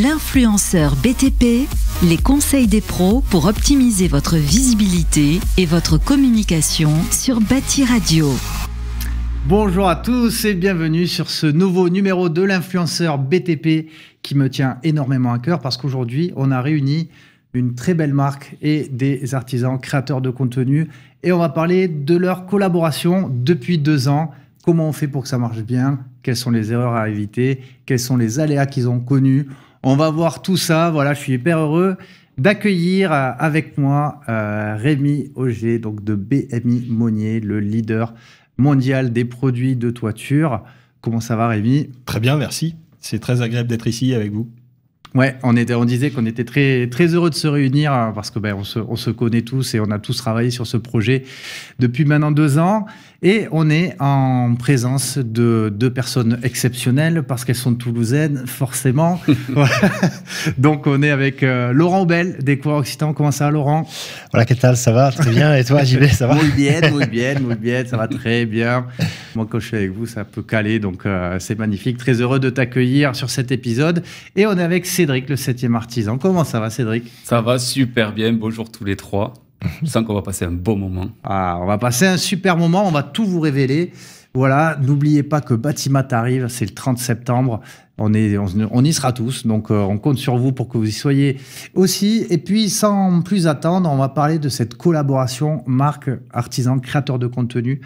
L'influenceur BTP, les conseils des pros pour optimiser votre visibilité et votre communication sur Bâti Radio. Bonjour à tous et bienvenue sur ce nouveau numéro de l'influenceur BTP qui me tient énormément à cœur parce qu'aujourd'hui on a réuni une très belle marque et des artisans créateurs de contenu et on va parler de leur collaboration depuis deux ans comment on fait pour que ça marche bien, quelles sont les erreurs à éviter, quels sont les aléas qu'ils ont connus. On va voir tout ça. Voilà, je suis hyper heureux d'accueillir euh, avec moi euh, Rémi Auger, donc de BMI Monnier, le leader mondial des produits de toiture. Comment ça va, Rémi Très bien, merci. C'est très agréable d'être ici avec vous. Ouais, on, était, on disait qu'on était très, très heureux de se réunir hein, parce que ben, on se connaît tous et on a tous travaillé sur ce projet depuis maintenant deux ans. Et on est en présence de deux personnes exceptionnelles parce qu'elles sont toulousaines, forcément. Donc on est avec euh, Laurent Bell des Coureurs Occitans. Comment ça, Laurent Voilà, qu'est-ce que Ça va très bien. Et toi, JB, ça va Muy bien, muy bien, muy bien. Ça va très bien. Moi, quand je suis avec vous, ça peut caler. Donc euh, c'est magnifique. Très heureux de t'accueillir sur cet épisode. Et on est avec Cédric, le septième artisan. Comment ça va, Cédric Ça va super bien. Bonjour tous les trois. Je sens qu'on va passer un beau moment. Ah, on va passer un super moment, on va tout vous révéler. Voilà, n'oubliez pas que Batimat arrive, c'est le 30 septembre. On, est, on, y sera tous, donc euh, on compte sur vous pour que vous y soyez aussi. Et puis, sans plus attendre, on va parler de cette collaboration marque, artisan, créateur de contenu.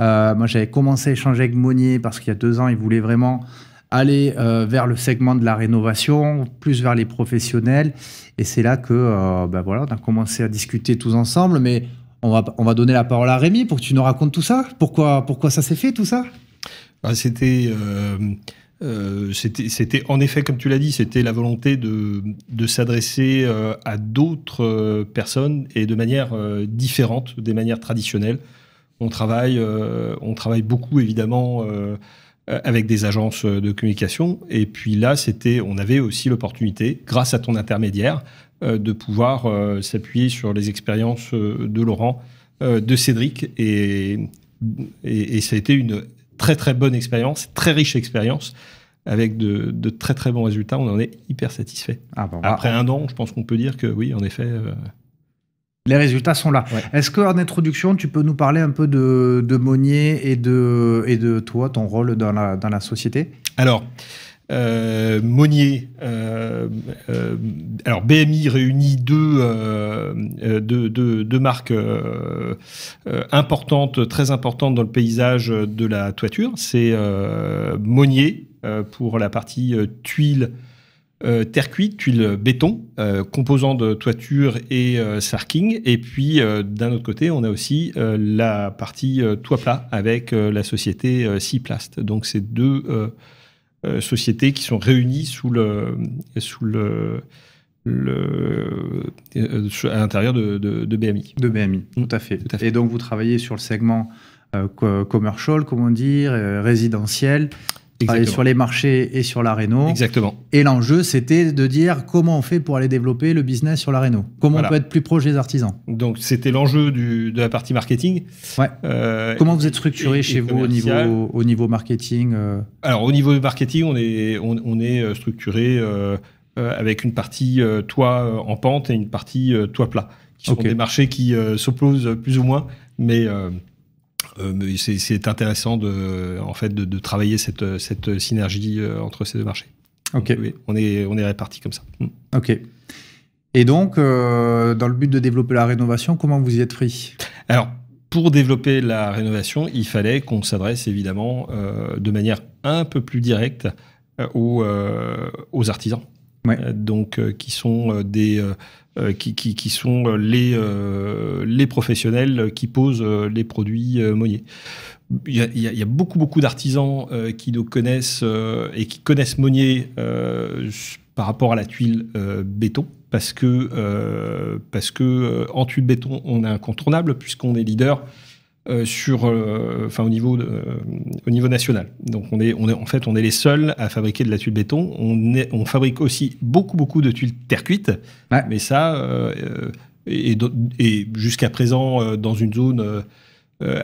Euh, moi, j'avais commencé à échanger avec Monnier parce qu'il y a deux ans, il voulait vraiment aller euh, vers le segment de la rénovation, plus vers les professionnels. Et c'est là que, euh, ben voilà, on a commencé à discuter tous ensemble. Mais on va, on va donner la parole à Rémi pour que tu nous racontes tout ça. Pourquoi, pourquoi ça s'est fait tout ça bah, euh, C'était. c'était en effet, comme tu l'as dit, c'était la volonté de, s'adresser à d'autres personnes et de manière différente des manières traditionnelles. On travaille, on travaille beaucoup évidemment euh, avec des agences euh, de communication. Et puis là, c'était, on avait aussi l'opportunité, grâce à ton intermédiaire, euh, de pouvoir s'appuyer sur les expériences de Laurent, de Cédric. Et, et, ça a été une très très bonne expérience, très riche expérience, avec de, très très bons résultats. On en est hyper satisfait. Ah, bah, Après un an, je pense qu'on peut dire que oui, en effet. Les résultats sont là. Est-ce qu'en introduction, tu peux nous parler un peu de, Monnier et de, et de toi, ton rôle dans la, dans la société Alors, euh, Monnier, euh, euh, alors BMI réunit deux, deux, marques importantes, très importantes dans le paysage de la toiture. C'est Monnier pour la partie tuiles euh, terre cuite, tuile béton, euh, composant de toiture et euh, sarking. Et puis, d'un autre côté, on a aussi la partie toit plat avec la société Plast. Donc, c'est deux sociétés qui sont réunies sous le, sous à l'intérieur de, BMI. De BMI, mm. tout à, fait. Et donc, vous travaillez sur le segment commercial, comment dire, résidentiel, sur les marchés et sur la Renault Exactement. Et l'enjeu, c'était de dire comment on fait pour aller développer le business sur la Renault Comment on peut être plus proche des artisans. Donc, c'était l'enjeu de la partie marketing. Euh, comment vous êtes structuré chez vous au niveau, au niveau marketing euh Alors, au niveau marketing, on est, on, est euh, structuré avec une partie toit en pente et une partie toit plat, qui sont des marchés qui s'opposent plus ou moins, mais euh, c'est intéressant de, en fait, de, travailler cette, cette, synergie euh, entre ces deux marchés. Ok. on est, on est répartis comme ça. Mm. Ok. Et donc, euh, dans le but de développer la rénovation, comment vous y êtes pris Alors, pour développer la rénovation, il fallait qu'on s'adresse évidemment de manière un peu plus directe aux artisans. Euh, donc euh, qui sont euh, des qui, qui, qui, sont les les professionnels qui posent les produits Monier. Il y, a, il y, a, beaucoup beaucoup d'artisans qui nous connaissent et qui connaissent Monnier par rapport à la tuile béton parce que parce que en tuile béton on est incontournable puisqu'on est leader euh, sur, euh, au, niveau euh, au niveau national. Donc, on est, on est, en fait, on est les seuls à fabriquer de la tuile béton. On, fabrique aussi beaucoup, beaucoup de tuiles terre cuite. Mais ça, et, jusqu'à présent, dans une zone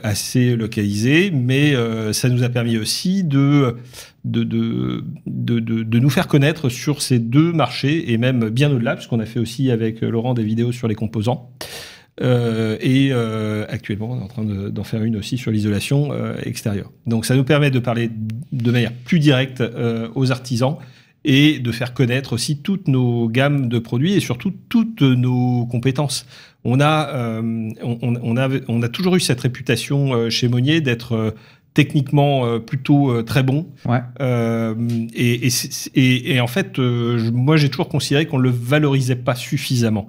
assez localisée. Mais ça nous a permis aussi de de, de, nous faire connaître sur ces deux marchés et même bien au-delà, puisqu'on a fait aussi avec Laurent des vidéos sur les composants. Euh, et euh, actuellement, on est en train d'en faire une aussi sur l'isolation euh, extérieure. Donc ça nous permet de parler de manière plus directe aux artisans et de faire connaître aussi toutes nos gammes de produits et surtout toutes nos compétences. On a, on, on, a, on a toujours eu cette réputation chez Monnier d'être techniquement euh, plutôt euh, très bon. Euh, et, en fait, moi j'ai toujours considéré qu'on ne le valorisait pas suffisamment.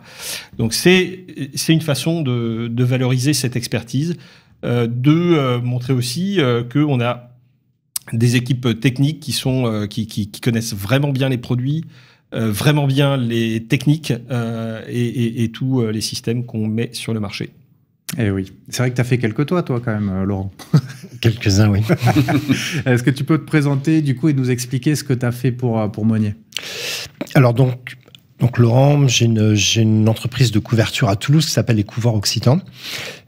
Donc c'est une façon de, valoriser cette expertise, de montrer aussi qu'on a des équipes techniques qui, sont, qui, connaissent vraiment bien les produits, vraiment bien les techniques et, tous les systèmes qu'on met sur le marché. Et eh oui, c'est vrai que tu as fait quelques toits, toi, quand même, Laurent. Quelques-uns, oui. Est-ce que tu peux te présenter du coup et nous expliquer ce que tu as fait pour, euh, pour Monnier Alors donc, donc Laurent, j'ai une, une, entreprise de couverture à Toulouse qui s'appelle les Couvreurs Occitans.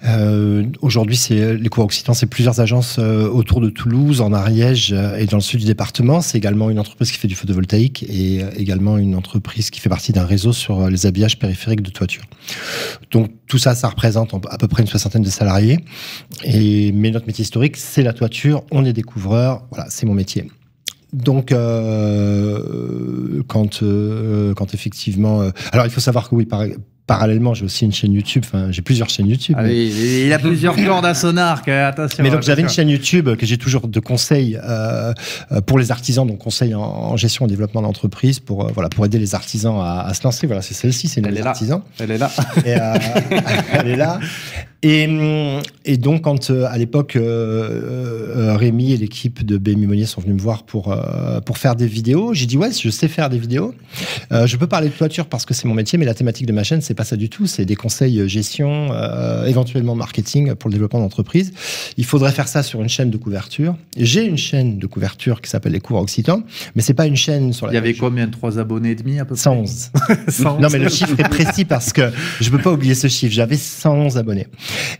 Euh, Aujourd'hui, c'est les Couvreurs Occitans, c'est plusieurs agences euh, autour de Toulouse, en Ariège euh, et dans le sud du département. C'est également une entreprise qui fait du photovoltaïque et euh, également une entreprise qui fait partie d'un réseau sur les habillages périphériques de toiture. Donc tout ça, ça représente à peu près une soixantaine de salariés. Et mais notre métier historique, c'est la toiture. On est découvreurs. Voilà, c'est mon métier donc, euh, quand, euh, quand effectivement. Euh, alors, il faut savoir que oui, parallèlement, j'ai aussi une chaîne YouTube. Enfin, j'ai plusieurs chaînes YouTube. Ah il a plusieurs cordes à son arc. Attention. Mais donc, hein, j'avais une chaîne YouTube que j'ai toujours de conseils pour les artisans, donc conseils en, gestion et développement d'entreprise pour voilà pour aider les artisans à, se lancer. Voilà, c'est celle-ci, c'est une artisans. Elle est là. elle est là. Et, mm, et donc, quand euh, à l'époque, euh, euh, Rémi et l'équipe de BMU Monnier sont venus me voir pour, pour faire des vidéos, j'ai dit Ouais, je sais faire des vidéos. je peux parler de toiture parce que c'est mon métier, mais la thématique de ma chaîne, c'est pas ça du tout. C'est des conseils gestion, éventuellement marketing pour le développement d'entreprise. Il faudrait faire ça sur une chaîne de couverture. J'ai une chaîne de couverture qui s'appelle Les Cours Occitans, mais c'est pas une chaîne sur la. Il y avait combien Trois abonnés et demi à peu près 111. Non, mais le chiffre est précis parce que je peux pas oublier ce chiffre. J'avais 111 abonnés.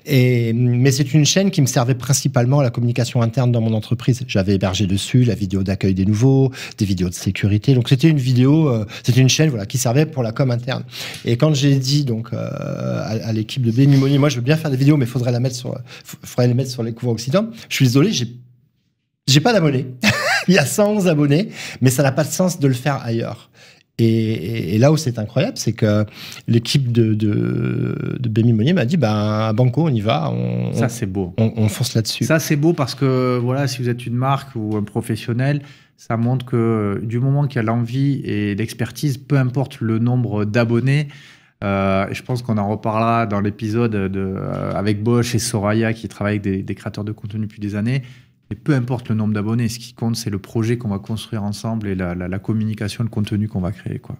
Et, mais c'est une chaîne qui me servait principalement à la communication interne dans mon entreprise. J'avais hébergé dessus la vidéo d'accueil des nouveaux, des vidéos de sécurité. Donc c'était une vidéo, euh, c'était une chaîne voilà qui servait pour la com interne. Et quand j'ai dit donc euh, à, l'équipe de Benimoni, moi je veux bien faire des vidéos, mais faudrait la mettre sur, faudrait les mettre sur les couvents occident Je suis désolé, j'ai j'ai pas d'abonnés. Il y a 111 abonnés, mais ça n'a pas de sens de le faire ailleurs. Et, là où c'est incroyable, c'est que l'équipe de, de, de Monnier m'a dit ben, Banco, on y va. On, ça, c'est beau. On, fonce là-dessus. Ça, c'est beau parce que voilà, si vous êtes une marque ou un professionnel, ça montre que du moment qu'il y a l'envie et l'expertise, peu importe le nombre d'abonnés, euh, je pense qu'on en reparlera dans l'épisode euh, avec Bosch et Soraya qui travaillent avec des, des créateurs de contenu depuis des années peu importe le nombre d'abonnés, ce qui compte, c'est le projet qu'on va construire ensemble et la, communication, le contenu qu'on va créer. Quoi.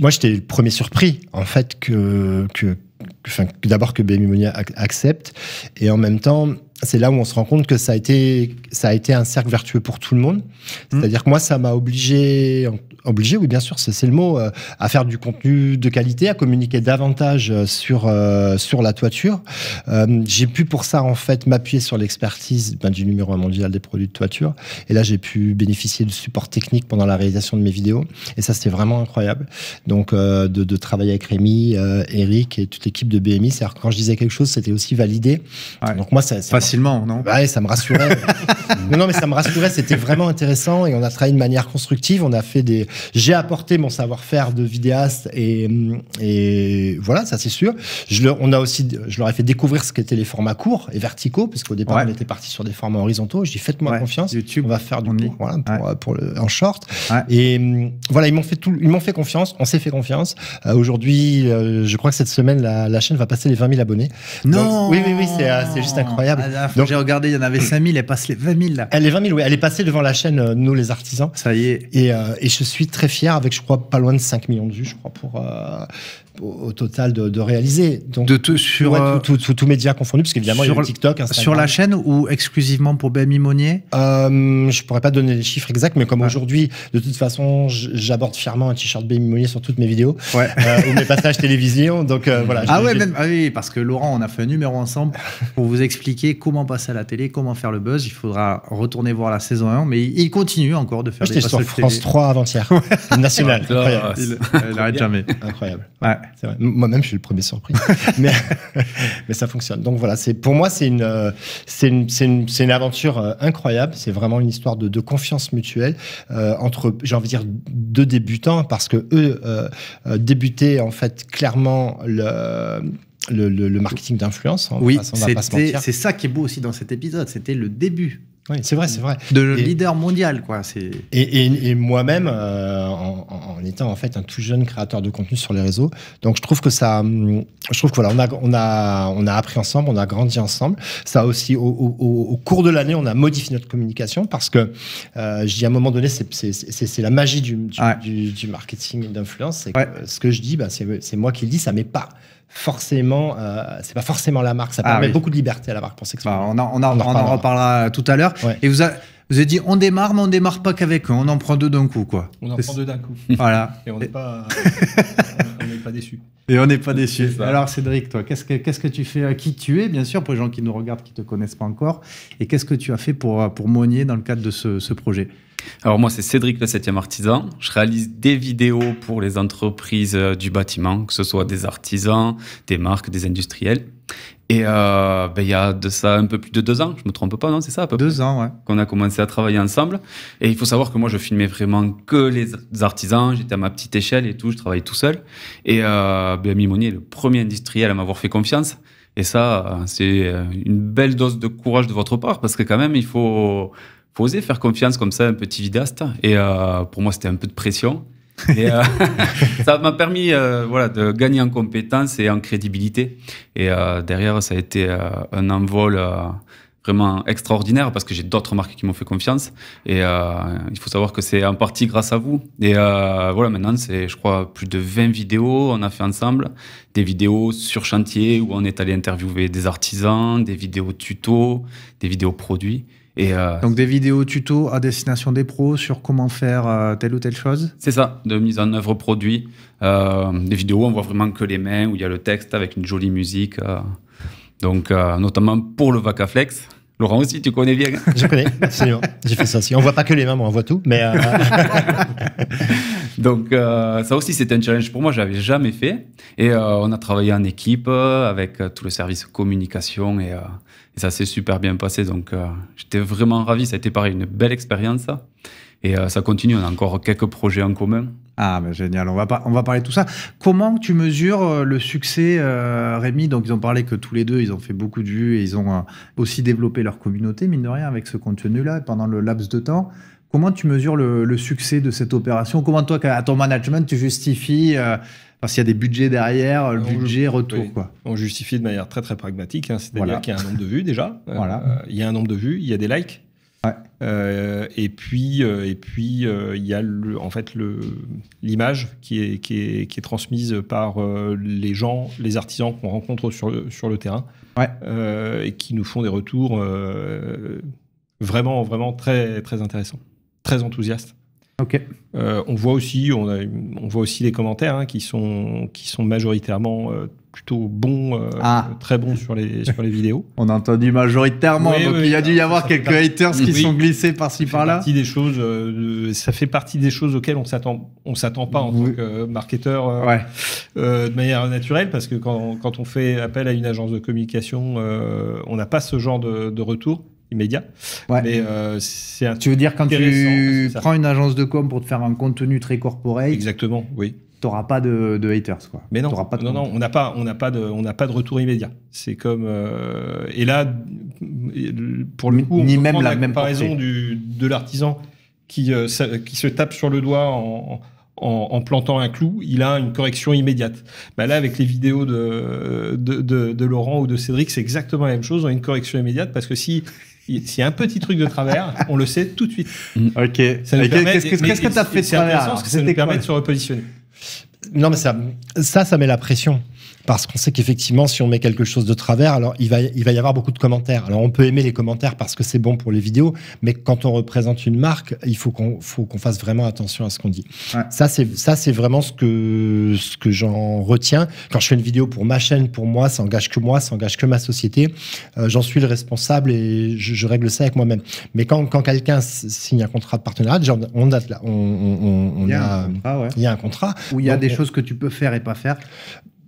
Moi, j'étais le premier surpris, en fait, que, que, que d'abord que Bémimonia accepte. Et en même temps, c'est là où on se rend compte que ça a été, ça a été un cercle vertueux pour tout le monde. Mmh. C'est-à-dire que moi, ça m'a obligé, en Obligé, oui, bien sûr, c'est le mot, euh, à faire du contenu de qualité, à communiquer davantage euh, sur, euh, sur la toiture. j'ai pu pour ça, en fait, m'appuyer sur l'expertise ben, du numéro mondial des produits de toiture. Et là, j'ai pu bénéficier de support technique pendant la réalisation de mes vidéos. Et ça, c'était vraiment incroyable. Donc, de, de, travailler avec Rémi, Eric et toute l'équipe de BMI, c'est-à-dire quand je disais quelque chose, c'était aussi validé. Donc, moi, ça. Facilement, non Ouais, ça me rassurait. non, mais ça me rassurait, c'était vraiment intéressant et on a travaillé de manière constructive, on a fait des, j'ai apporté mon savoir-faire de vidéaste et, mm, et voilà, ça c'est sûr. Je, on a aussi, je leur ai fait découvrir ce qu'étaient les formats courts et verticaux, parce qu'au départ, on était parti sur des formats horizontaux. J'ai dit, faites-moi confiance, YouTube, on va faire du court, voilà, pour, le, en short. Et mm, voilà, ils m'ont fait, tout, ils m'ont fait confiance, on s'est fait confiance. Euh, aujourd'hui, euh, je crois que cette semaine, la, chaîne va passer les 20 000 abonnés. Non Oui, oui, oui, c'est, euh, juste incroyable. Ah, Donc, j'ai regardé, il y en avait 5 000, elle passe les 20 000 là. Elle est oui, elle est passée devant la chaîne Nous les Artisans. Ça y est. et je suis très fier avec, je crois, pas loin de 5 millions de vues, je crois, pour, euh, au total de, réaliser. Donc, de sur tous les euh, tout, confondus parce qu'évidemment il y a TikTok, Instagram. Sur la chaîne ou exclusivement pour BMI Monnier euh, Je pourrais pas donner les chiffres exacts, mais comme aujourd'hui, de toute façon, j'aborde fièrement un t-shirt BMI Monnier sur toutes mes vidéos euh, ou mes passages télévisés. Donc euh, voilà. Ah ouais, même, ah oui, parce que Laurent, on a fait un numéro ensemble pour vous expliquer comment passer à la télé, comment faire le buzz. Il faudra retourner voir la saison 1, mais il continue encore de faire. J'étais sur France 3 avant-hier, national. Il, il jamais. Incroyable. Moi-même, je suis le premier surpris. mais, mais, ça fonctionne. Donc voilà, c'est pour moi, c'est une, euh, c'est une, aventure euh, incroyable. C'est vraiment une histoire de, confiance mutuelle euh, entre, j'ai envie de dire, deux débutants, parce que eux débutaient en fait clairement le le, le, marketing d'influence. Hein, oui, c'est ça qui est beau aussi dans cet épisode. C'était le début. Oui, c'est vrai, c'est vrai. De leader mondial, quoi. C'est... Et, moi-même, euh, en, étant en fait un tout jeune créateur de contenu sur les réseaux, donc je trouve que ça, hum, je trouve que voilà, on a, on a, on a appris ensemble, on a grandi ensemble. Ça aussi, au, cours de l'année, on a modifié notre communication parce que, euh, je dis à un moment donné, c'est, la magie du, du, marketing d'influence, ce que je dis, bah, c'est, moi qui le dis, ça m'est pas forcément, euh, c'est pas forcément la marque. Ça ah permet beaucoup de liberté à la marque pour s'exprimer. on, bah, on, en reparlera tout à l'heure. Et vous, avez dit, on démarre, mais on démarre pas qu'avec eux. On en prend deux d'un coup, quoi. On en prend deux d'un coup. Voilà. Et on n'est pas, euh, pas déçu. Et on n'est pas déçu. Alors, Cédric, toi, qu'est-ce que, tu fais euh, Qui tu es, bien sûr, pour les gens qui nous regardent, qui te connaissent pas encore Et qu'est-ce que tu as fait pour, pour monier dans le cadre de ce projet alors moi, c'est Cédric le 7e artisan. Je réalise des vidéos pour les entreprises euh, du bâtiment, que ce soit des artisans, des marques, des industriels. Et euh, ben, il y a de ça un peu plus de deux ans, je me trompe pas, non, c'est ça à peu Deux ans, ouais. Qu'on a commencé à travailler ensemble. Et il faut savoir que moi, je filmais vraiment que les artisans, j'étais à ma petite échelle et tout, je travaillais tout seul. Et euh, ben, Mimoni le premier industriel à m'avoir fait confiance. Et ça, euh, c'est une belle dose de courage de votre part, parce que quand même, il faut faut oser faire confiance comme ça, un petit vidéaste. Et euh, pour moi, c'était un peu de pression. Et euh, ça m'a permis euh, voilà, de gagner en compétences et en crédibilité. Et derrière, ça a été un envol vraiment extraordinaire parce que j'ai d'autres marques qui m'ont fait confiance. Et il faut savoir que c'est en partie grâce à vous. Et voilà, maintenant, c'est, je crois, plus de 20 vidéos on a fait ensemble. Des vidéos sur chantier où on est allé interviewer des artisans, des vidéos tuto, des vidéos produits. Euh, donc des vidéos tuto à destination des pros sur comment faire euh, telle ou telle chose C'est ça, de mise en œuvre produit. Euh, des vidéos où on voit vraiment que les mains, où il y a le texte avec une jolie musique. donc notamment pour le Vacaflex. Laurent aussi, tu connais bien. Je connais, absolument. J'ai fait ça aussi. On voit pas que les mains, on voit tout, mais... Donc euh, ça aussi c'était un challenge pour moi, j'avais jamais fait. Et euh, on a travaillé en équipe euh, avec tout le service communication et, ça s'est super bien passé. Donc j'étais vraiment ravi, ça a été pareil, une belle expérience. Ça. Et ça continue, on a encore quelques projets en commun. Ah, bah, génial, on va, on va parler de tout ça. Comment tu mesures le succès, Rémi Donc, ils ont parlé que tous les deux, ils ont fait beaucoup de vues et ils ont aussi développé leur communauté, mine de rien, avec ce contenu-là pendant le laps de temps. Comment tu mesures le, succès de cette opération Comment toi, à ton management, tu justifies euh, parce qu'il y a des budgets derrière, le budget, retour. On justifie de manière très très pragmatique, hein. c'est-à-dire qu'il y a un nombre de vues déjà, voilà. Euh, il y a un nombre de vues, il y a des likes, euh, et puis et puis il y a en fait l'image qui est, qui est, transmise par les gens, les artisans qu'on rencontre sur le, sur le terrain, et qui nous font des retours vraiment vraiment très très intéressants très enthousiaste. Euh, on voit aussi, on, voit aussi les commentaires hein, qui sont qui sont majoritairement euh, plutôt bons, euh, ah. très bons sur les les vidéos. on a entendu majoritairement, donc il y a dû y avoir quelques haters qui sont glissés par-ci par-là. des choses, ça fait partie des choses auxquelles on s'attend on s'attend pas en tant que marketeur de manière naturelle parce que quand, on fait appel à une agence de communication, on n'a pas ce genre de, de retour immédiat. Mais euh, c'est Tu veux dire quand tu prends une agence de com pour te faire un contenu très corporel Exactement, oui. T'auras pas de, haters quoi. Mais non, non, on n'a pas, on n'a pas de, pas de retour immédiat. C'est comme euh, et là pour le coup, ni même la, même comparaison du, de l'artisan qui euh, qui se tape sur le doigt en, plantant un clou, il a une correction immédiate. Bah là, avec les vidéos de, de, de Laurent ou de Cédric, c'est exactement la même chose. On a une correction immédiate parce que si s'il y a un petit truc de travers, on le sait tout de suite. Ok. Qu'est-ce que tu as fait de travers Parce que ça nous permet de se repositionner non, mais ça, ça, ça met la pression. Parce qu'on sait qu'effectivement, si on met quelque chose de travers, alors il va, il va y avoir beaucoup de commentaires. Alors on peut aimer les commentaires parce que c'est bon pour les vidéos, mais quand on représente une marque, il faut qu'on, faut fasse vraiment attention à ce qu'on dit. Ça, c'est, vraiment ce que, ce que j'en retiens. Quand je fais une vidéo pour ma chaîne, pour moi, ça engage que moi, ça engage que ma société. Euh, j'en suis le responsable et je, règle ça avec moi-même. Mais quand, quelqu'un signe un contrat de partenariat, on, date là. il y a un contrat. Où il y a des choses que tu peux faire et pas faire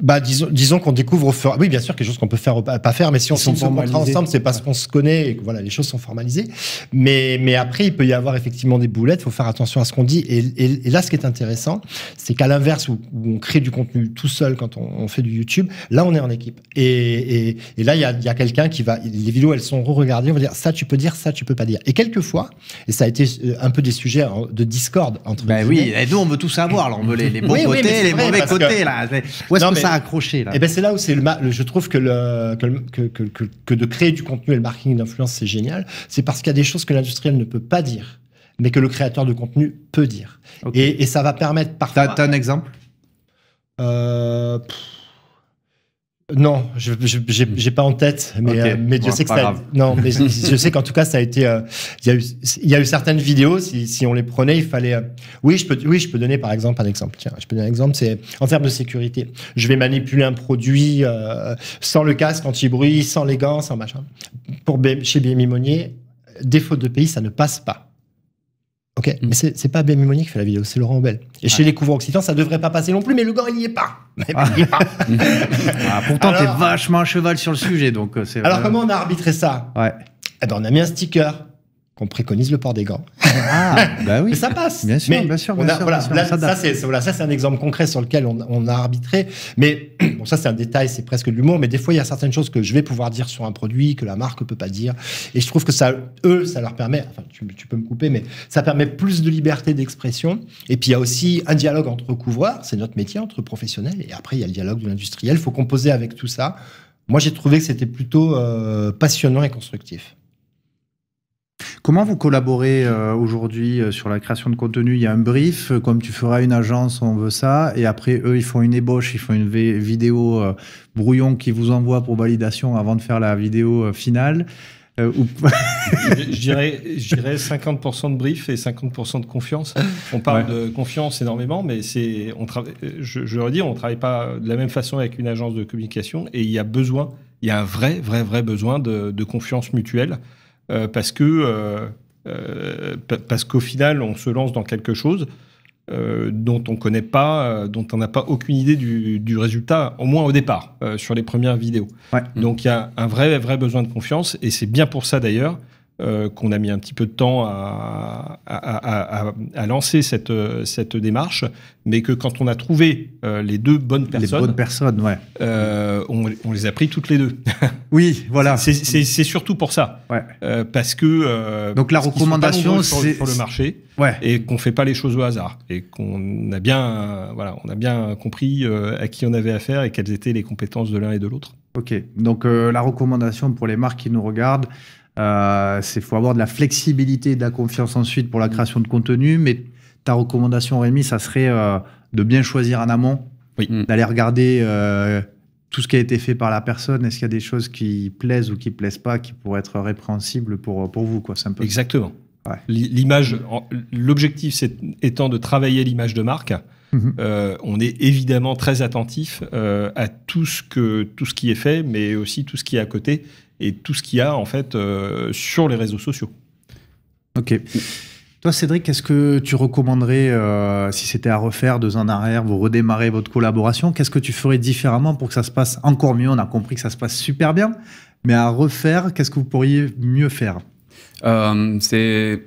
bah disons, disons qu'on découvre au fur oui bien sûr quelque chose qu'on peut faire ou pas faire mais si on se rencontre ensemble c'est parce qu'on se connaît et que voilà les choses sont formalisées mais mais après il peut y avoir effectivement des boulettes faut faire attention à ce qu'on dit et, là ce qui est intéressant c'est qu'à l'inverse où, on crée du contenu tout seul quand on, fait du YouTube là on est en équipe et, et, là il y a, y a quelqu'un qui va les vidéos elles sont re-regardées on va dire ça tu peux dire ça tu peux pas dire et quelquefois et ça a été euh, un peu des sujets de discorde entre ben oui et nous on veut tout savoir là on veut les, les côtés les mauvais côtés là accroché là. Et eh ben c'est là où c'est le, je trouve que, le, que, de créer du contenu et le marketing d'influence c'est génial, c'est parce qu'il y a des choses que l'industriel ne peut pas dire, mais que le créateur de contenu peut dire. Et, ça va permettre parfois. T'as un exemple euh, non, je n'ai pas en tête, mais, euh, que Non, mais je, sais qu'en tout cas, ça a été. Euh, il, y a eu, certaines vidéos. Si, on les prenait, il fallait. Euh, oui, je peux. Oui, je peux donner par exemple un exemple. Tiens, je peux donner un exemple. C'est en termes de sécurité. Je vais manipuler un produit sans le casque anti-bruit, sans les gants, sans machin. Pour chez BMI Monnier, défaut de pays, ça ne passe pas. Ok, mm. mais c'est pas BM qui fait la vidéo, c'est Laurent Bell. Et chez les couvents occitans, ça devrait pas passer non plus, mais le gant, il n'y est pas. y est pas. Ah. Ah, pourtant, t'es vachement à cheval sur le sujet, donc euh, c'est. Alors, comment on a arbitré ça Ouais. Eh ben, on a mis un sticker qu'on préconise le port des gants. Ah, bah oui. ça passe. Bien sûr, bien sûr. Bien sûr voilà, ça, c'est un exemple concret sur lequel on, a arbitré. Mais bon, ça, c'est un détail, c'est presque de l'humour. Mais des fois, il y a certaines choses que je vais pouvoir dire sur un produit que la marque peut pas dire. Et je trouve que ça, eux, ça leur permet, enfin, tu, peux me couper, mais ça permet plus de liberté d'expression. Et puis, il y a aussi un dialogue entre couvreurs, c'est notre métier, entre professionnels. Et après, il y a le dialogue de l'industriel. Il faut composer avec tout ça. Moi, j'ai trouvé que c'était plutôt euh, passionnant et constructif. Comment vous collaborez euh, aujourd'hui euh, sur la création de contenu Il y a un brief, euh, comme tu feras une agence, on veut ça, et après eux, ils font une ébauche, ils font une vidéo brouillon qui vous envoie pour validation avant de faire la vidéo finale. Ou... je, dirais, 50% de brief et 50% de confiance. On parle de confiance énormément, mais c'est, je, le redis, on ne travaille pas de la même façon avec une agence de communication et il y a besoin, il y a un vrai, vrai, vrai besoin de confiance mutuelle. Euh, parce que euh, euh, parce qu'au final, on se lance dans quelque chose dont on connaît pas, dont on n'a pas aucune idée du, résultat, au moins au départ, sur les premières vidéos. Donc il y a un vrai, vrai besoin de confiance, et c'est bien pour ça d'ailleurs euh, qu'on a mis un petit peu de temps à, lancer euh, cette, démarche, mais que quand on a trouvé euh, les deux bonnes personnes, bonnes personnes on, les a pris toutes les deux. oui, voilà. C'est surtout pour ça. parce que. Donc la recommandation, c'est. pour le marché. Et qu'on ne fait pas les choses au hasard. Et qu'on a, bien, on a bien compris à qui on avait affaire et quelles étaient les compétences de l'un et de l'autre. Ok, donc la recommandation pour les marques qui nous regardent, euh, c'est il faut avoir de la flexibilité et de la confiance ensuite pour la création de contenu. Mais ta recommandation, Rémi, ça serait euh, de bien choisir en amont, mm. d'aller regarder euh, tout ce qui a été fait par la personne. Est-ce qu'il y a des choses qui plaisent ou qui plaisent pas, qui pourraient être répréhensibles pour, pour vous quoi, Exactement. L'image, l'objectif étant de travailler l'image de marque. Mm-hmm. on est évidemment très attentif à tout ce, que, tout ce qui est fait, mais aussi tout ce qui est à côté et tout ce qu'il y a en fait euh, sur les réseaux sociaux. Ok. Toi, Cédric, qu'est ce que tu recommanderais, euh, si c'était à refaire deux ans en arrière, vous redémarrez votre collaboration Qu'est-ce que tu ferais différemment pour que ça se passe encore mieux On a compris que ça se passe super bien, mais à refaire, qu'est-ce que vous pourriez mieux faire euh, C'est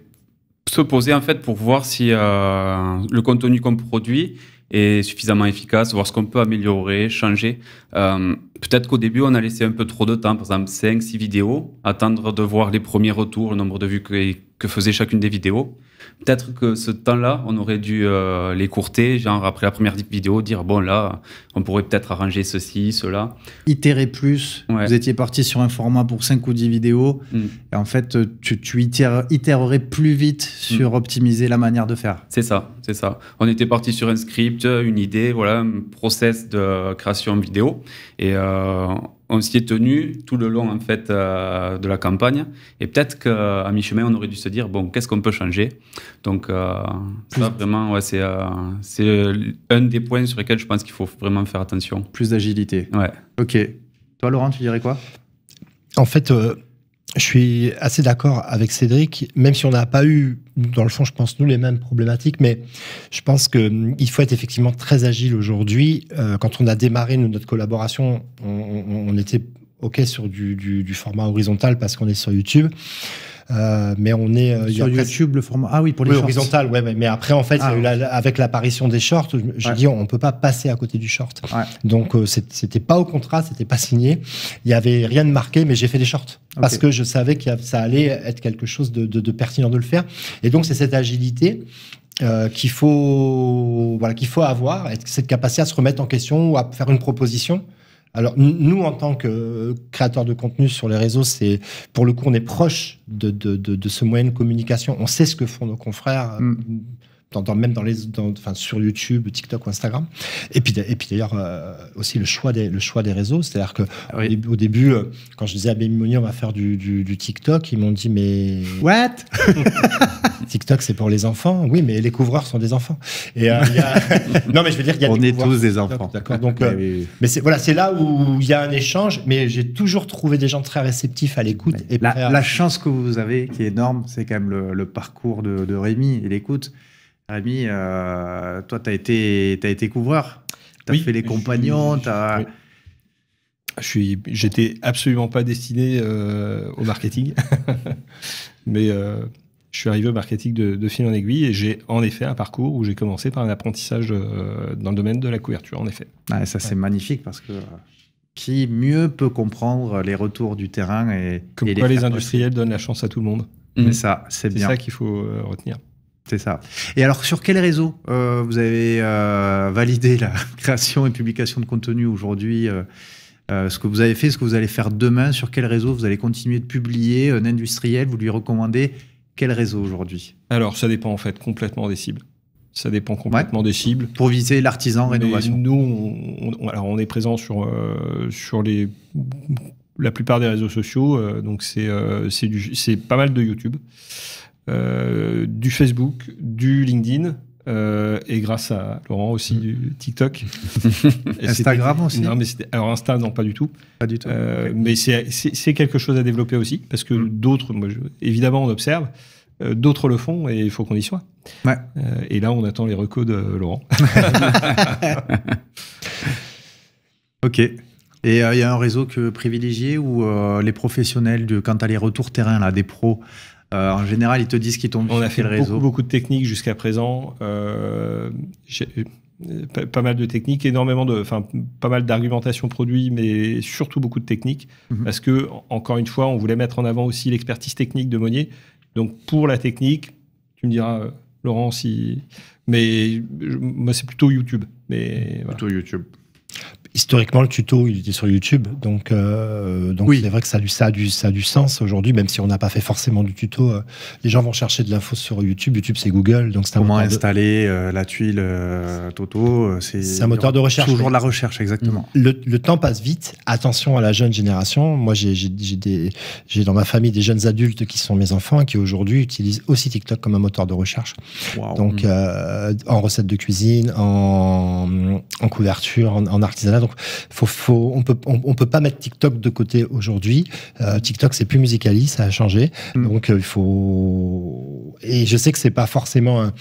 se poser en fait pour voir si le contenu qu'on produit est suffisamment efficace, voir ce qu'on peut améliorer, changer. Euh, peut-être qu'au début, on a laissé un peu trop de temps, par exemple 5, 6 vidéos, attendre de voir les premiers retours, le nombre de vues que, que faisait chacune des vidéos. Peut-être que ce temps-là, on aurait dû les euh, l'écourter, genre après la première vidéo, dire bon là, on pourrait peut-être arranger ceci, cela. Itérer plus. Vous étiez parti sur un format pour 5 ou 10 vidéos. Hmm. Et en fait, tu, itérerais plus vite sur hmm. optimiser la manière de faire. C'est ça c'est ça. On était parti sur un script, une idée, voilà, un process de création vidéo. Et euh, on s'y est tenu tout le long, en fait, euh, de la campagne. Et peut-être qu'à mi-chemin, on aurait dû se dire, bon, qu'est-ce qu'on peut changer Donc, euh, ça, vraiment, c'est, un des points sur lesquels je pense qu'il faut vraiment faire attention. Plus d'agilité. Ouais. OK. Toi, Laurent, tu dirais quoi En fait je suis assez d'accord avec Cédric, même si on n'a pas eu, dans le fond, je pense, nous, les mêmes problématiques, mais je pense qu'il hum, faut être effectivement très agile aujourd'hui. Euh, quand on a démarré notre collaboration, on, on était OK sur du, du, du format horizontal parce qu'on est sur YouTube. Euh, mais on est euh, sur YouTube le format ah oui pour les horizontal ouais mais, après en fait ah. avec l'apparition des shorts je dis on, ne peut pas passer à côté du short donc euh, ce c'était pas au contrat c'était pas signé il y avait rien de marqué mais j'ai fait des shorts parce que je savais que ça allait être quelque chose de, pertinent de le faire et donc c'est cette agilité qu'il faut voilà qu'il faut avoir cette capacité à se remettre en question ou à faire une proposition alors nous, en tant que euh, créateurs de contenu sur les réseaux, c'est pour le coup, on est proche de, ce moyen de communication. On sait ce que font nos confrères. Euh, mm dans, même dans les, dans, enfin, sur YouTube, TikTok ou Instagram. Et puis, et puis d'ailleurs, euh, aussi le choix des, le choix des réseaux. C'est-à-dire que ah au, début, euh, quand je disais à Bémimoni, on va faire du, du, TikTok, ils m'ont dit, mais. What? TikTok, c'est pour les enfants. Oui, mais les couvreurs sont des enfants. Et euh, non, mais je veux dire, y a on est tous des enfants. D'accord. Donc, mais c'est voilà, c'est là où il y a un échange. Mais j'ai toujours trouvé des gens très réceptifs à l'écoute. la, chance que vous avez, qui est énorme, c'est quand même le, parcours de, de Rémi et l'écoute. Ami, euh, toi, tu as été, été couvreur. Tu as fait les compagnons. Je, as... Je suis, j'étais absolument pas destiné euh, au marketing, mais euh, je suis arrivé au marketing de, fil en aiguille et j'ai en effet un parcours où j'ai commencé par un apprentissage dans le domaine de la couverture, en effet. Ah, ça, c'est magnifique parce que qui mieux peut comprendre les retours du terrain et. Comme quoi les, industriels donnent la chance à tout le monde. Mais mmh. ça, c'est bien. C'est ça qu'il faut retenir. C'est ça. Et alors, sur quel réseau euh, vous avez euh, validé la création et publication de contenu aujourd'hui euh, Ce que vous avez fait, ce que vous allez faire demain Sur quel réseau vous allez continuer de publier Un industriel, vous lui recommandez quel réseau aujourd'hui Alors, ça dépend en fait complètement des cibles. Ça dépend complètement des cibles. Pour viser l'artisan rénovation. nous, on, alors on est présent sur, sur les, la plupart des réseaux sociaux. donc, c'est c'est pas mal de YouTube. Euh, du Facebook, du LinkedIn. Euh, et grâce à Laurent aussi du TikTok. Instagram aussi. Non, mais alors Insta, non, pas du tout. Pas du tout. Euh, mais c'est quelque chose à développer aussi, parce que mm. d'autres, évidemment, on observe, d'autres le font et il faut qu'on y soit. Ouais. et là, on attend les recos de Laurent. ok. Et il y a un réseau que privilégié où les professionnels, de, quand à les retours terrain là, des pros, euh, en général, ils te disent qu'ils tombe. On a fait le réseau. Beaucoup, beaucoup de techniques jusqu'à présent. Euh, euh, pas, mal de techniques, énormément de, enfin, pas mal d'argumentation produit, mais surtout beaucoup de techniques, mhm. parce que encore une fois, on voulait mettre en avant aussi l'expertise technique de Monier. Donc pour la technique, tu me diras, Laurent, si, mais moi c'est plutôt YouTube, mais plutôt YouTube historiquement, le tuto, il était sur YouTube. Donc, euh, donc c'est vrai que ça, a du, ça du sens aujourd'hui, même si on n'a pas fait forcément du tuto. Euh, les gens vont chercher de l'info sur YouTube. YouTube, c'est Google. Donc Comment installer euh, la tuile Toto C'est un moteur de recherche. Toujours de la recherche, exactement. Le, temps passe vite. Attention à la jeune génération. Moi, j'ai dans ma famille des jeunes adultes qui sont mes enfants et qui aujourd'hui utilisent aussi TikTok comme un moteur de recherche. Donc, en recette de cuisine, en, couverture, en artisanat donc, on peut, on, peut pas mettre TikTok de côté aujourd'hui. Euh, TikTok, c'est plus musicaliste ça a changé. Hmm. Donc, euh, il faut. Et je sais que c'est pas forcément un,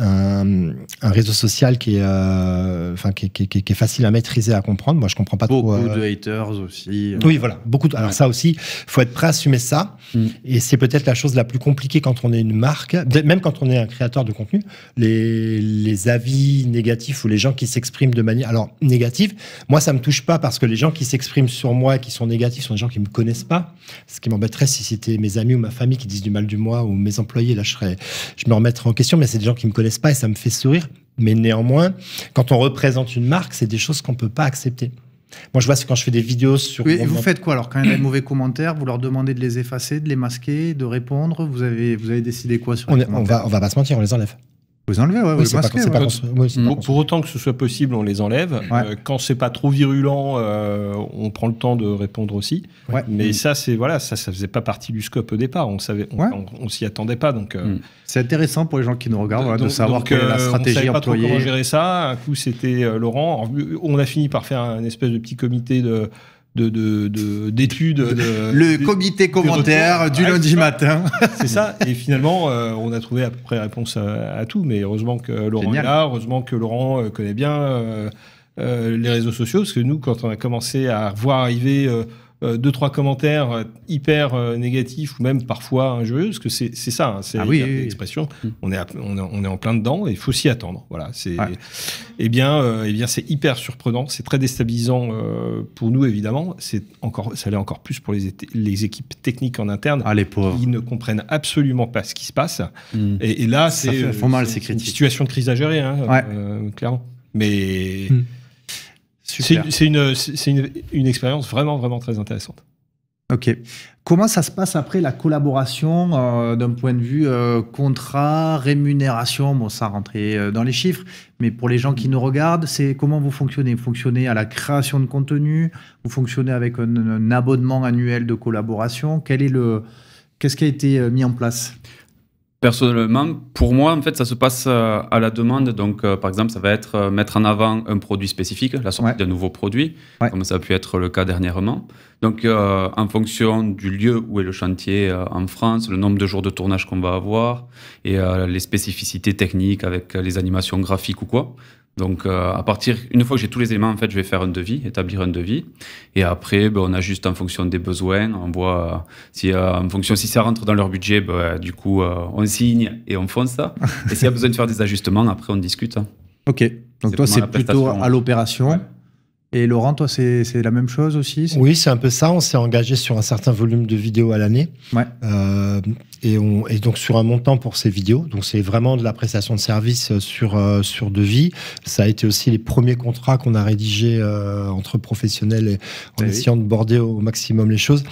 un, réseau social qui est, euh, enfin, qui, qui, est facile à maîtriser, à comprendre. Moi, je comprends pas beaucoup Beaucoup de euh, haters aussi. Euh. Oui, voilà, beaucoup. Alors ça aussi, faut être prêt à assumer ça. Mm. Et c'est peut-être la chose la plus compliquée quand on est une marque, même quand on est un créateur de contenu. Les, les avis négatifs ou les gens qui s'expriment de manière, alors négative, moi ça me touche pas parce que les gens qui s'expriment sur moi, qui sont négatifs, sont des gens qui me connaissent pas. Ce qui m'embêterait si c'était mes amis ou ma famille qui disent du mal du moi ou mes employés. Là, je je me remettrais en question. Mais c'est des gens qui me connaissent l'espace, pas et ça me fait sourire. Mais néanmoins, quand on représente une marque, c'est des choses qu'on peut pas accepter. Moi, je vois, c'est quand je fais des vidéos sur. et vous faites quoi alors quand il y a des mauvais commentaires Vous leur demandez de les effacer, de les masquer, de répondre Vous avez, vous avez décidé quoi sur on, on va pas se mentir, on les enlève. Vous enlevez, ouais, oui, pour, autant que ce soit possible, on les enlève. Euh, quand c'est pas trop virulent, euh, on prend le temps de répondre aussi. Mais mm. ça, c'est voilà, ça, ça faisait pas partie du scope au départ. On savait, on, s'y attendait pas. Donc euh, mm. c'est intéressant pour les gens qui nous regardent de savoir que la stratégie on employée. Trop gérer ça. Un coup, c'était Laurent. on a fini par faire un espèce de petit comité de de d'études. le comité commentaire du ah, lundi matin. C'est ça. Et finalement, euh, on a trouvé à peu près réponse à, tout. Mais heureusement que Laurent est là. Heureusement que Laurent euh, connaît bien euh, les réseaux sociaux, parce que nous, quand on a commencé à voir arriver euh, deux trois commentaires euh, hyper euh, négatifs ou même parfois injurieux, parce que c'est ça, hein, c'est ah oui, l'expression. Mmh. on, est on, est, en plein dedans et il faut s'y attendre. Voilà, c'est eh bien, eh bien c'est hyper surprenant, c'est très déstabilisant pour nous évidemment. C'est encore, ça l'est encore plus pour les, les équipes techniques en interne. Ah, Ils ne comprennent absolument pas ce qui se passe. Mmh. Et, là, c'est c'est une situation de crise à gérer, hein, clairement. Mais mmh. C'est une, expérience vraiment, vraiment très intéressante. Ok. Comment ça se passe après la collaboration euh, d'un point de vue euh, contrat, rémunération Bon, ça rentrait euh, dans les chiffres, mais pour les gens qui nous regardent, c'est comment vous fonctionnez Vous fonctionnez à la création de contenu Vous fonctionnez avec un, un abonnement annuel de collaboration Quel est le Qu'est-ce qui a été mis en place Personnellement, pour moi, en fait, ça se passe euh, à la demande. Donc, euh, par exemple, ça va être euh, mettre en avant un produit spécifique, la sortie de d'un nouveau produit, comme ça a pu être le cas dernièrement. Donc, en fonction du lieu où est le chantier en France, le nombre de jours de tournage qu'on va avoir et les spécificités techniques avec les animations graphiques ou quoi, donc, euh, à partir, une fois que j'ai tous les éléments, en fait, je vais faire un devis, établir un devis. Et après, ben, on ajuste en fonction des besoins. On voit euh, si, euh, en fonction, si ça rentre dans leur budget, ben, du coup, on signe et on fonce ça. et s'il y a besoin de faire des ajustements, après, on discute. Ok. Donc, toi, c'est plutôt à l'opération. Et Laurent, toi, c'est la même chose aussi Oui, c'est un peu ça. On s'est engagé sur un certain volume de vidéos à l'année. Euh, et, donc sur un montant pour ces vidéos. Donc c'est vraiment de la prestation de service euh, sur, euh, sur devis. Ça a été aussi les premiers contrats qu'on a rédigés entre professionnels et en essayant de border au maximum les choses.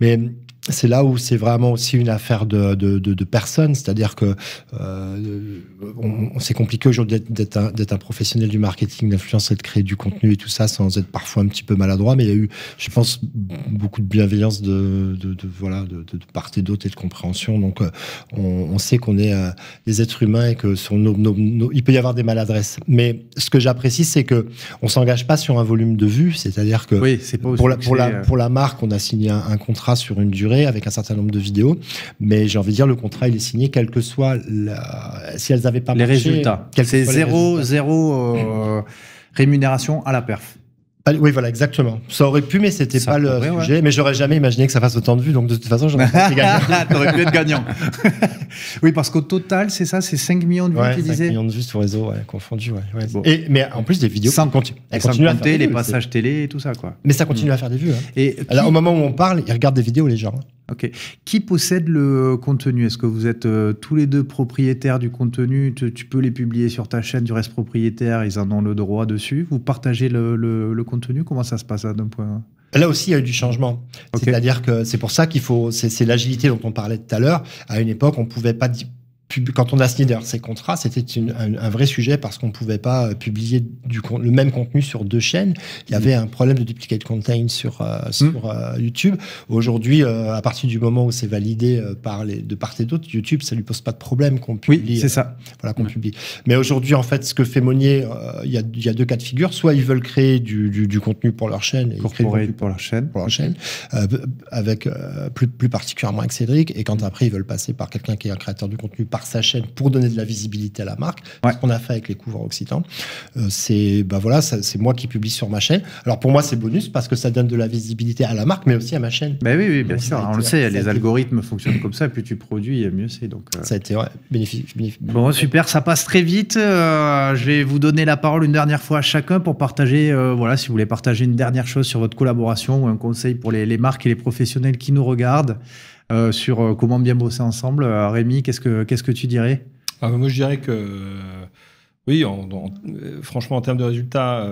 Mais c'est là où c'est vraiment aussi une affaire de, de, de, personnes, c'est-à-dire que euh, on, c'est compliqué aujourd'hui d'être un, un, professionnel du marketing, d'influence et de créer du contenu et tout ça sans être parfois un petit peu maladroit, mais il y a eu, je pense, beaucoup de bienveillance de, voilà, de, part et d'autre et de compréhension. Donc euh, on, sait qu'on est euh, des êtres humains et que son il peut y avoir des maladresses. Mais ce que j'apprécie, c'est que on s'engage pas sur un volume de vues, c'est-à-dire que oui, pour, la, pour, la, pour la marque, on a signé un contrat sur une durée avec un certain nombre de vidéos. Mais j'ai envie de dire, le contrat, il est signé, quel que soit si elles n'avaient pas les résultats. C'est zéro, zéro euh, rémunération à la perf oui, voilà, exactement. Ça aurait pu, mais c'était pas le sujet. Mais j'aurais jamais imaginé que ça fasse autant de vues, donc de toute façon, j'aurais T'aurais pu être gagnant. oui, parce qu'au total, c'est ça, c'est 5 millions de vues utilisées. 5 millions de vues sur réseau, ouais, confondu, Et, mais en plus, des vidéos. Sans, compter les passages télé et tout ça, quoi. Mais ça continue hmm. à faire des vues. Hein. Et Alors, au moment où on parle, ils regardent des vidéos, les gens. Hein. Qui possède le contenu Est-ce que vous êtes euh, tous les deux propriétaires du contenu tu, peux les publier sur ta chaîne, du reste propriétaire, ils en ont le droit dessus. Vous partagez le, contenu Comment ça se passe d'un point Là aussi, il y a eu du changement. C'est-à-dire que c'est pour ça qu'il faut, c'est l'agilité dont on parlait tout à l'heure. À une époque, on ne pouvait pas quand on a signé d'ailleurs ces contrats, c'était un, vrai sujet parce qu'on ne pouvait pas euh, publier du, le même contenu sur deux chaînes. Il y mm. avait un problème de duplicate content sur, euh, mm. sur euh, YouTube. Aujourd'hui, à partir du moment où c'est validé par les, de part et d'autre, YouTube, ça ne lui pose pas de problème qu'on publie. Oui, c'est ça. voilà, qu'on publie. Mais aujourd'hui, en fait, ce que fait Monnier, il y a, deux cas de figure. Soit ils veulent créer du, du, contenu pour leur chaîne. Et ils du pour leur chaîne. Pour leur chaîne. avec, plus, particulièrement avec Cédric. Et quand mm. après, ils veulent passer par quelqu'un qui est un créateur de contenu par sa chaîne pour donner de la visibilité à la marque. Ce qu'on a fait avec les couvreurs occitans. Euh, c'est bah voilà, c'est moi qui publie sur ma chaîne. Alors pour moi, c'est bonus parce que ça donne de la visibilité à la marque, mais aussi à ma chaîne. Bah oui, oui bien sûr. on le sait, les algorithmes fonctionnent comme ça. Plus tu produis, mieux c'est. Donc euh, ça a été bénéfique, Bon, super, ça passe très vite. Euh, je vais vous donner la parole une dernière fois à chacun pour partager. voilà, si vous voulez partager une dernière chose sur votre collaboration ou un conseil pour les, les marques et les professionnels qui nous regardent. Euh, sur euh, comment bien bosser ensemble. Euh, Rémi, qu'est-ce que, qu'est-ce que tu dirais ah, Moi, je dirais que. Oui, franchement, en termes de résultats,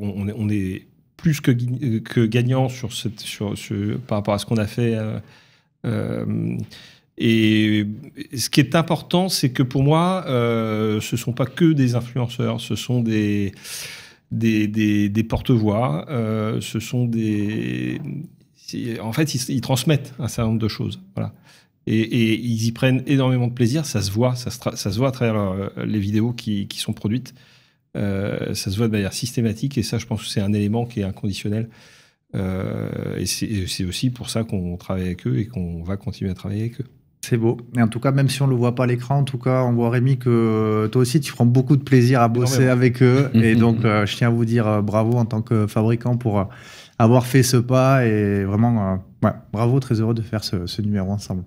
on, est plus que, que gagnant sur cette, sur, par rapport à ce qu'on a fait. Et ce qui est important, c'est que pour moi, ce ne sont pas que des influenceurs, ce sont des, des, des, porte-voix, ce sont des, en fait, ils, transmettent un certain nombre de choses. Voilà. Et, ils y prennent énormément de plaisir. Ça se voit, ça se, ça se voit à travers euh, les vidéos qui, sont produites. Euh, ça se voit de manière systématique. Et ça, je pense que c'est un élément qui est inconditionnel. Euh, et c'est aussi pour ça qu'on travaille avec eux et qu'on va continuer à travailler avec eux. C'est beau. Et en tout cas, même si on ne le voit pas à l'écran, en tout cas, on voit Rémi que toi aussi, tu prends beaucoup de plaisir à bosser avec eux. et donc, je tiens à vous dire bravo en tant que fabricant pour avoir fait ce pas et vraiment, euh, bravo, très heureux de faire ce, numéro ensemble.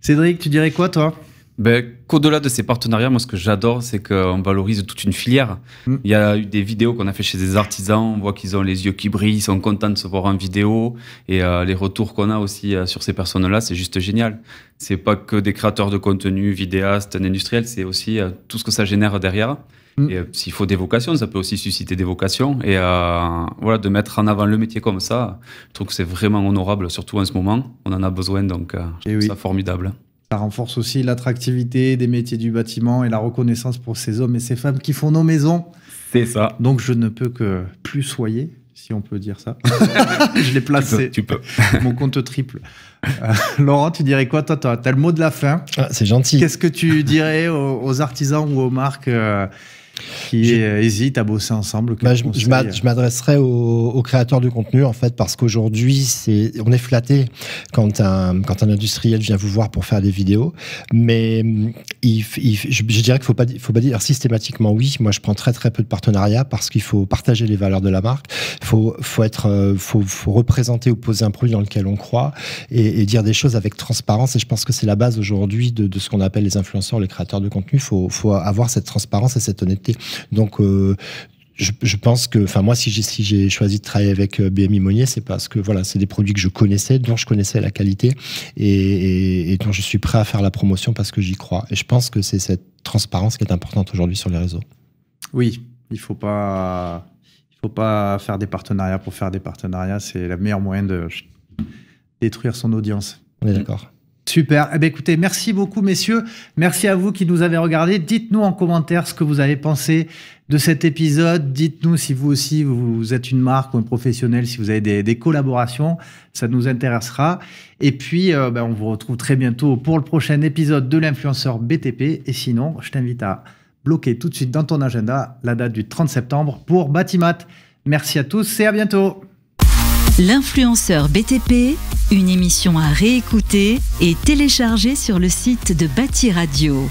Cédric, tu dirais quoi, toi ben, Qu'au-delà de ces partenariats, moi, ce que j'adore, c'est qu'on valorise toute une filière. Hmm. Il y a eu des vidéos qu'on a fait chez des artisans. On voit qu'ils ont les yeux qui brillent, ils sont contents de se voir en vidéo. Et euh, les retours qu'on a aussi euh, sur ces personnes-là, c'est juste génial. C'est pas que des créateurs de contenu, vidéastes, industriels, c'est aussi tout ce que ça génère derrière. Mm. Et euh, s'il faut des vocations, ça peut aussi susciter des vocations. Et euh, voilà, de mettre en avant le métier comme ça, je trouve que c'est vraiment honorable, surtout en ce moment. On en a besoin, donc c'est euh, formidable. Ça renforce aussi l'attractivité des métiers du bâtiment et la reconnaissance pour ces hommes et ces femmes qui font nos maisons. C'est ça. Donc je ne peux que plus soyer, si on peut dire ça. je l'ai placé. Tu peux. Mon compte triple. Laurent, tu dirais quoi Toi, tu as, le mot de la fin. Ah, c'est gentil. Qu'est-ce que tu dirais aux, artisans ou aux marques qui euh, hésitent à bosser ensemble bah, Je, m'adresserai aux, créateurs de contenu, en fait, parce qu'aujourd'hui, c'est, on est flatté quand un, quand un industriel vient vous voir pour faire des vidéos. Mais mm, il, je, dirais qu'il ne faut pas, faut pas dire systématiquement oui. Moi, je prends très, très peu de partenariats parce qu'il faut partager les valeurs de la marque. Il faut, faut, être, euh, faut, faut, représenter ou poser un produit dans lequel on croit et, dire des choses avec transparence. Et je pense que c'est la base aujourd'hui de, ce qu'on appelle les influenceurs, les créateurs de contenu. Il faut, faut avoir cette transparence et cette honnêteté donc, euh, je, pense que, enfin moi, si j'ai si choisi de travailler avec euh, BMI Monnier, c'est parce que voilà, c'est des produits que je connaissais, dont je connaissais la qualité et, dont je suis prêt à faire la promotion parce que j'y crois. Et je pense que c'est cette transparence qui est importante aujourd'hui sur les réseaux. Oui, il faut pas, il faut pas faire des partenariats pour faire des partenariats. C'est la meilleure moyen de détruire son audience. On est d'accord. Super. Eh bien, écoutez, merci beaucoup, messieurs. Merci à vous qui nous avez regardés. Dites-nous en commentaire ce que vous avez pensé de cet épisode. Dites-nous si vous aussi, vous êtes une marque ou un professionnel, si vous avez des, collaborations. Ça nous intéressera. Et puis, euh, ben, on vous retrouve très bientôt pour le prochain épisode de l'influenceur BTP. Et sinon, je t'invite à bloquer tout de suite dans ton agenda la date du 30 septembre pour Batimat. Merci à tous et à bientôt. L'influenceur BTP, une émission à réécouter et télécharger sur le site de Bâti Radio.